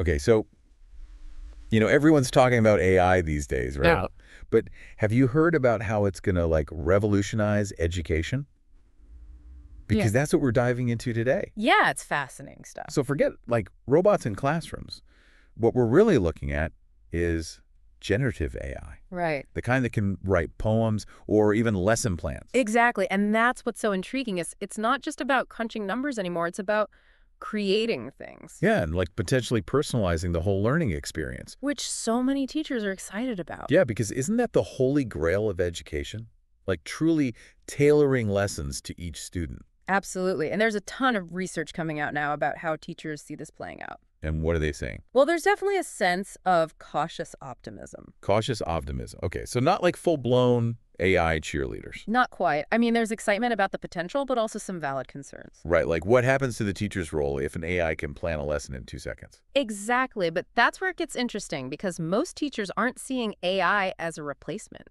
Okay, so you know everyone's talking about AI these days, right? Yeah. But have you heard about how it's going to like revolutionize education? Because yeah. that's what we're diving into today. Yeah, it's fascinating stuff. So forget like robots in classrooms. What we're really looking at is generative AI. Right. The kind that can write poems or even lesson plans. Exactly. And that's what's so intriguing is it's not just about crunching numbers anymore. It's about creating things. Yeah, and like potentially personalizing the whole learning experience. Which so many teachers are excited about. Yeah, because isn't that the holy grail of education? Like truly tailoring lessons to each student. Absolutely. And there's a ton of research coming out now about how teachers see this playing out. And what are they saying? Well, there's definitely a sense of cautious optimism. Cautious optimism. Okay, so not like full-blown AI cheerleaders. Not quite. I mean, there's excitement about the potential, but also some valid concerns. Right, like what happens to the teacher's role if an AI can plan a lesson in two seconds? Exactly, but that's where it gets interesting because most teachers aren't seeing AI as a replacement.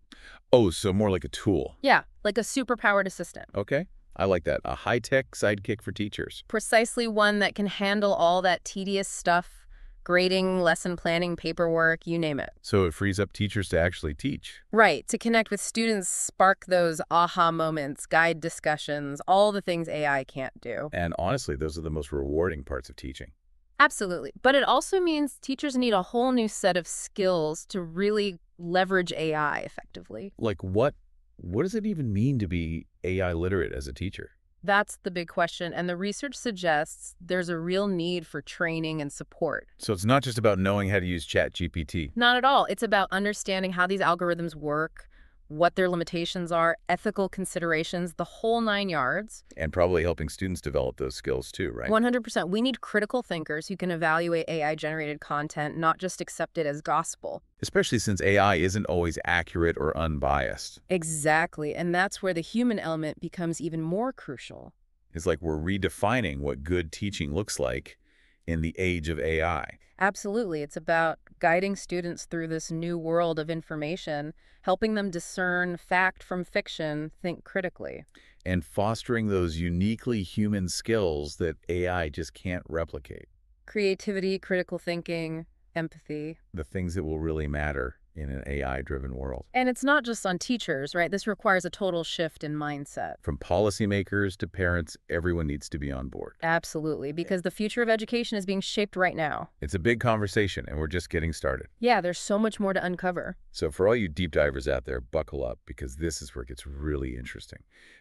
Oh, so more like a tool. Yeah, like a superpowered assistant. Okay. I like that. A high-tech sidekick for teachers. Precisely one that can handle all that tedious stuff grading, lesson planning, paperwork, you name it. So it frees up teachers to actually teach. Right, to connect with students, spark those aha moments, guide discussions, all the things AI can't do. And honestly, those are the most rewarding parts of teaching. Absolutely. But it also means teachers need a whole new set of skills to really leverage AI effectively. Like what? What does it even mean to be AI literate as a teacher? That's the big question. And the research suggests there's a real need for training and support. So it's not just about knowing how to use ChatGPT. Not at all. It's about understanding how these algorithms work, what their limitations are, ethical considerations, the whole nine yards. And probably helping students develop those skills too, right? 100%. We need critical thinkers who can evaluate AI-generated content, not just accept it as gospel. Especially since AI isn't always accurate or unbiased. Exactly. And that's where the human element becomes even more crucial. It's like we're redefining what good teaching looks like in the age of AI. Absolutely. It's about guiding students through this new world of information, helping them discern fact from fiction, think critically. And fostering those uniquely human skills that AI just can't replicate. Creativity, critical thinking, empathy. The things that will really matter in an AI-driven world. And it's not just on teachers, right? This requires a total shift in mindset. From policymakers to parents, everyone needs to be on board. Absolutely, eh. because the future of education is being shaped right now. It's a big conversation, and we're just getting started. Yeah, there's so much more to uncover. So for all you deep divers out there, buckle up, because this is where it gets really interesting.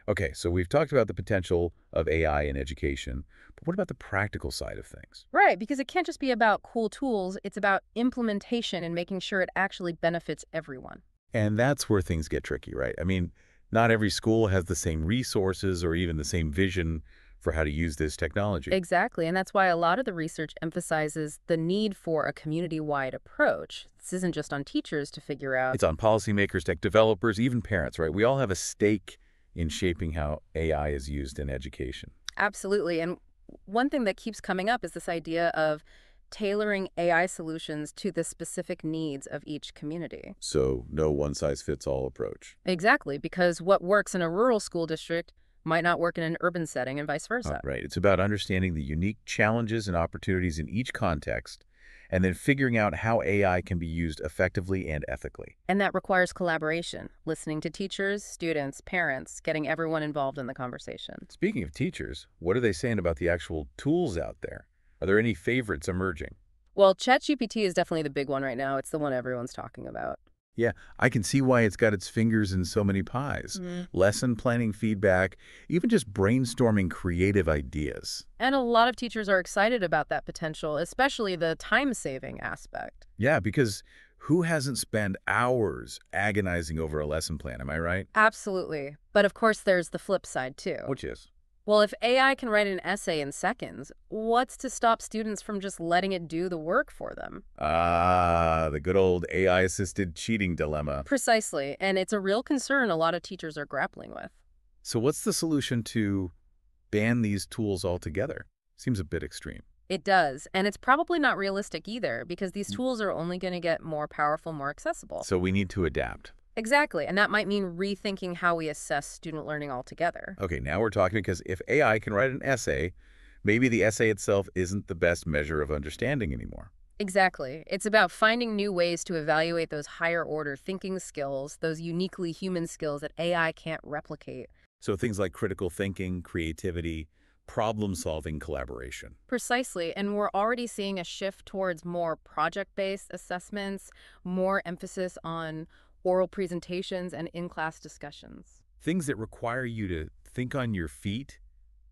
Okay, so we've talked about the potential of AI in education. But what about the practical side of things? Right, because it can't just be about cool tools. It's about implementation and making sure it actually benefits everyone. And that's where things get tricky, right? I mean, not every school has the same resources or even the same vision for how to use this technology. Exactly, and that's why a lot of the research emphasizes the need for a community-wide approach. This isn't just on teachers to figure out. It's on policymakers, tech developers, even parents, right? We all have a stake in shaping how AI is used in education. Absolutely. And one thing that keeps coming up is this idea of tailoring AI solutions to the specific needs of each community. So no one-size-fits-all approach. Exactly, because what works in a rural school district might not work in an urban setting and vice versa. Uh, right. It's about understanding the unique challenges and opportunities in each context and then figuring out how AI can be used effectively and ethically. And that requires collaboration, listening to teachers, students, parents, getting everyone involved in the conversation. Speaking of teachers, what are they saying about the actual tools out there? Are there any favorites emerging? Well, ChatGPT is definitely the big one right now. It's the one everyone's talking about. Yeah, I can see why it's got its fingers in so many pies. Mm. Lesson planning feedback, even just brainstorming creative ideas. And a lot of teachers are excited about that potential, especially the time-saving aspect. Yeah, because who hasn't spent hours agonizing over a lesson plan, am I right? Absolutely. But of course, there's the flip side, too. Which is? Well, if AI can write an essay in seconds, what's to stop students from just letting it do the work for them? Ah, the good old AI-assisted cheating dilemma. Precisely, and it's a real concern a lot of teachers are grappling with. So what's the solution to ban these tools altogether? Seems a bit extreme. It does, and it's probably not realistic either, because these mm. tools are only going to get more powerful, more accessible. So we need to adapt. Exactly. And that might mean rethinking how we assess student learning altogether. Okay, now we're talking because if AI can write an essay, maybe the essay itself isn't the best measure of understanding anymore. Exactly. It's about finding new ways to evaluate those higher order thinking skills, those uniquely human skills that AI can't replicate. So things like critical thinking, creativity, problem-solving collaboration. Precisely, and we're already seeing a shift towards more project-based assessments, more emphasis on oral presentations, and in-class discussions. Things that require you to think on your feet,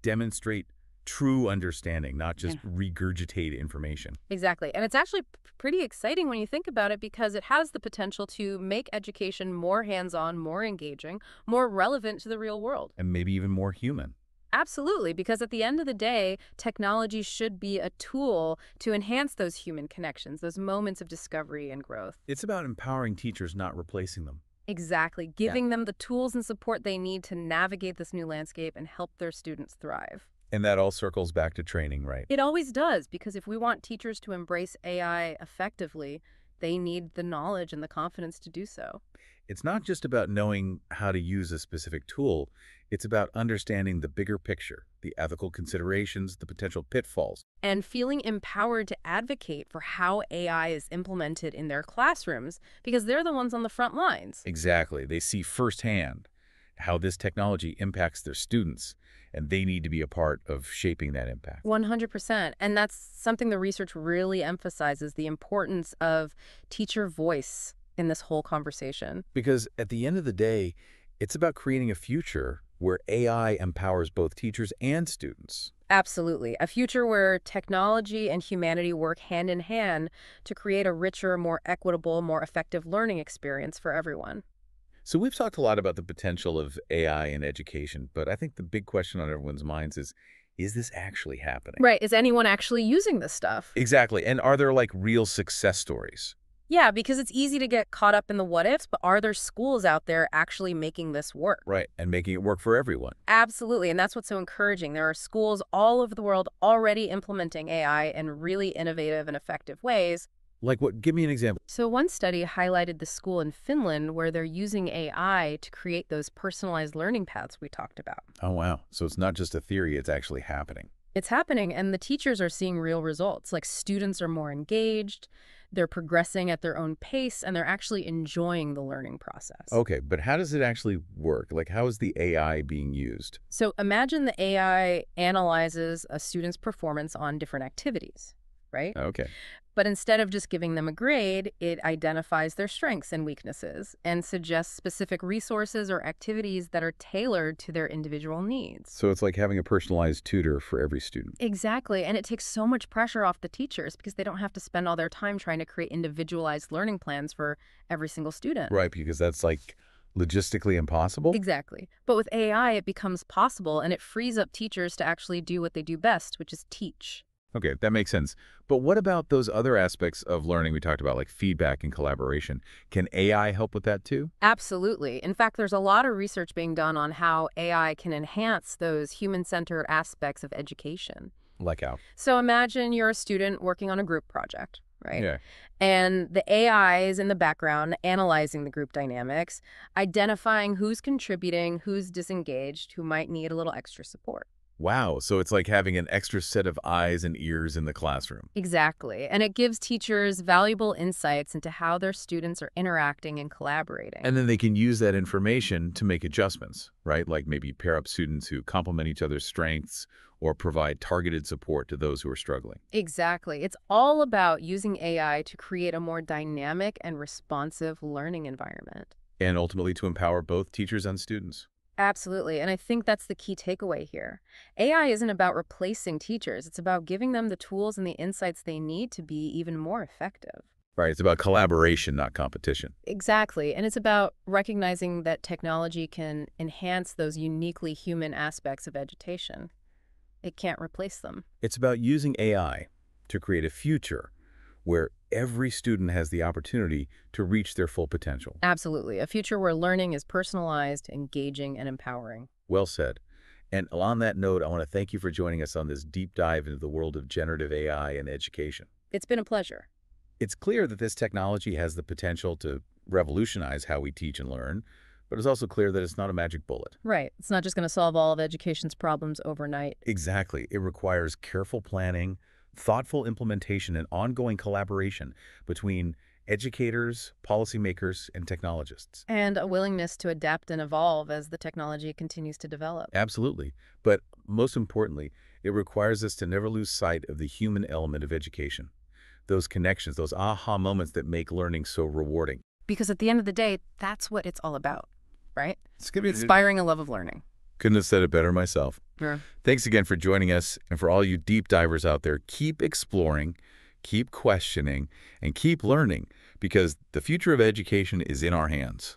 demonstrate true understanding, not just yeah. regurgitate information. Exactly. And it's actually pretty exciting when you think about it because it has the potential to make education more hands-on, more engaging, more relevant to the real world. And maybe even more human. Absolutely, because at the end of the day, technology should be a tool to enhance those human connections, those moments of discovery and growth. It's about empowering teachers, not replacing them. Exactly, giving yeah. them the tools and support they need to navigate this new landscape and help their students thrive. And that all circles back to training, right? It always does, because if we want teachers to embrace AI effectively, they need the knowledge and the confidence to do so. It's not just about knowing how to use a specific tool. It's about understanding the bigger picture, the ethical considerations, the potential pitfalls. And feeling empowered to advocate for how AI is implemented in their classrooms because they're the ones on the front lines. Exactly. They see firsthand how this technology impacts their students, and they need to be a part of shaping that impact. 100%. And that's something the research really emphasizes, the importance of teacher voice in this whole conversation. Because at the end of the day, it's about creating a future where AI empowers both teachers and students. Absolutely. A future where technology and humanity work hand in hand to create a richer, more equitable, more effective learning experience for everyone. So we've talked a lot about the potential of AI in education, but I think the big question on everyone's minds is, is this actually happening? Right. Is anyone actually using this stuff? Exactly. And are there like real success stories? Yeah, because it's easy to get caught up in the what ifs, but are there schools out there actually making this work? Right, and making it work for everyone. Absolutely, and that's what's so encouraging. There are schools all over the world already implementing AI in really innovative and effective ways, like what? Give me an example. So one study highlighted the school in Finland where they're using AI to create those personalized learning paths we talked about. Oh, wow. So it's not just a theory, it's actually happening. It's happening, and the teachers are seeing real results. Like students are more engaged, they're progressing at their own pace, and they're actually enjoying the learning process. Okay, but how does it actually work? Like how is the AI being used? So imagine the AI analyzes a student's performance on different activities right? Oh, okay. But instead of just giving them a grade, it identifies their strengths and weaknesses and suggests specific resources or activities that are tailored to their individual needs. So it's like having a personalized tutor for every student. Exactly. And it takes so much pressure off the teachers because they don't have to spend all their time trying to create individualized learning plans for every single student. Right, because that's like logistically impossible? Exactly. But with AI, it becomes possible and it frees up teachers to actually do what they do best, which is teach. Okay, that makes sense. But what about those other aspects of learning we talked about, like feedback and collaboration? Can AI help with that too? Absolutely. In fact, there's a lot of research being done on how AI can enhance those human-centered aspects of education. Like how? So imagine you're a student working on a group project, right? Yeah. And the AI is in the background analyzing the group dynamics, identifying who's contributing, who's disengaged, who might need a little extra support. Wow, so it's like having an extra set of eyes and ears in the classroom. Exactly, and it gives teachers valuable insights into how their students are interacting and collaborating. And then they can use that information to make adjustments, right? Like maybe pair up students who complement each other's strengths or provide targeted support to those who are struggling. Exactly. It's all about using AI to create a more dynamic and responsive learning environment. And ultimately to empower both teachers and students. Absolutely. And I think that's the key takeaway here. AI isn't about replacing teachers. It's about giving them the tools and the insights they need to be even more effective. Right. It's about collaboration, not competition. Exactly. And it's about recognizing that technology can enhance those uniquely human aspects of education. It can't replace them. It's about using AI to create a future where every student has the opportunity to reach their full potential. Absolutely. A future where learning is personalized, engaging, and empowering. Well said. And on that note, I want to thank you for joining us on this deep dive into the world of generative AI and education. It's been a pleasure. It's clear that this technology has the potential to revolutionize how we teach and learn, but it's also clear that it's not a magic bullet. Right. It's not just going to solve all of education's problems overnight. Exactly. It requires careful planning, thoughtful implementation and ongoing collaboration between educators, policymakers, and technologists. And a willingness to adapt and evolve as the technology continues to develop. Absolutely. But most importantly, it requires us to never lose sight of the human element of education. Those connections, those aha moments that make learning so rewarding. Because at the end of the day, that's what it's all about, right? It's going to be inspiring a love of learning. Couldn't have said it better myself. Thanks again for joining us. And for all you deep divers out there, keep exploring, keep questioning, and keep learning because the future of education is in our hands.